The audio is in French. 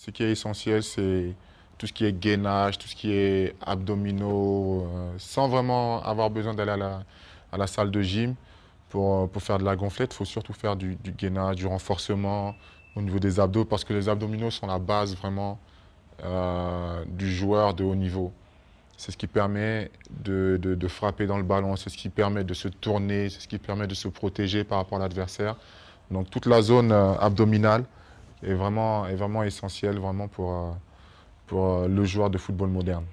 Ce qui est essentiel, c'est tout ce qui est gainage, tout ce qui est abdominaux, euh, sans vraiment avoir besoin d'aller à la, salle de gym euh, pour, faire de la gonflette. Il faut surtout faire du, gainage, du renforcement au niveau des abdos, parce que les abdominaux sont la base vraiment euh, du joueur de haut niveau. C'est ce qui permet de, frapper dans le ballon, c'est ce qui permet de se tourner, c'est ce qui permet de se protéger par rapport à l'adversaire. Donc toute la zone abdominale, est vraiment, est vraiment essentiel vraiment pour, euh, pour euh, le joueur de football moderne.